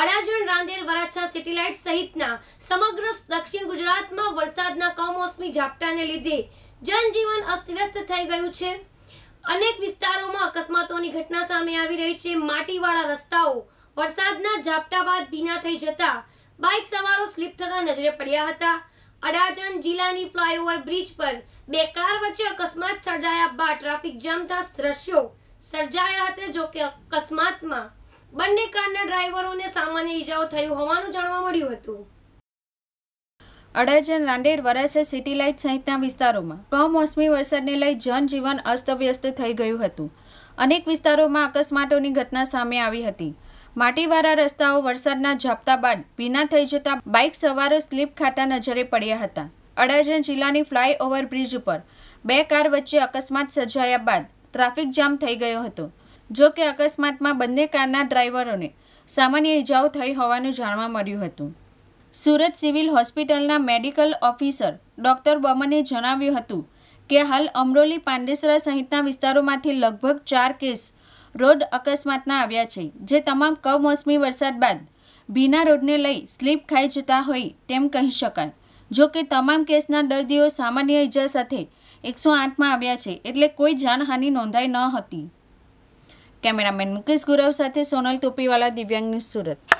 Adajan Rander Varachha satellite સહિતના સમગ્ર દક્ષિણ ગુજરાતમાં વરસાદના કમોસમી ઝાપટાને લીધે જનજીવન અસ્તવ્યસ્ત થઈ ગયું છે અનેક વિસ્તારોમાં અકસ્માતોની ઘટના સામે આવી રહી છે માટીવાળા રસ્તાઓ વરસાદના ઝાપટા બાદ ભીના થઈ જતા બાઇક સવારો સ્લીપ થતા નજરે પડ્યા હતા અડાજણ જિલ્લાની ફ્લાયઓવર બ્રિજ પર બે કાર વચ્ચે અકસ્માત સર્જાયા બાદ ટ્રાફિક જામ થતા દ્રશ્યો સર્જાયા હતા જોકે અકસ્માતમાં બંને કારના ડ્રાઈવરોને સામાન્ય ઈજાઓ થઈ હોવાનું જાણવા મળ્યું હતું અડાજણ લાંડેર વરાછા સિટી લાઇટ સહિતના વિસ્તારોમાં કમોસમી વરસાદને લઈ જનજીવન અસ્તવ્યસ્ત થઈ ગયું હતું અનેક વિસ્તારોમાં અકસ્માતોની ઘટના સામે આવી હતી માટીવાળા રસ્તાઓ વરસાદના ઝાપતા બાદ ભીના થઈ જતા બાઇક સવારો સ્લીપ ખાતા નજરે પડ્યા હતા અડાજણ જિલ્લાની ફ્લાયઓવર બ્રિજ ઉપર બે કાર વચ્ચે અકસ્માત સર્જાયા બાદ ટ્રાફિક જામ થઈ ગયો હતો જો કે અકસ્માતમાં બંને કારના ડ્રાઈવરોને સામાન્ય ઇજાઓ થઈ હોવાનું જાણવા મળ્યું હતું સુરત સિવિલ હોસ્પિટલના મેડિકલ ઓફિસર ડોક્ટર બમને જણાવ્યું હતું કે હાલ અમરોલી પાંડેસરા સહિતના વિસ્તારોમાંથી લગભગ ચાર કેસ રોડ અકસ્માતના આવ્યા છે જે તમામ કમોસમી વરસાદ બાદ ભીના રોડને લઈ સ્લીપ ખાઈ જતા હોય તેમ કહી શકાય જો કે તમામ કેસના દર્દીઓ સામાન્ય ઈજા સાથે એકસો આઠમાં આવ્યા છે એટલે કોઈ જાનહાનિ નોંધાઈ ન હતી કેમેરામેન મુકેશ ગુરવ સાથે સોનલ તોપીવાલા દિવ્યાંગની સુરત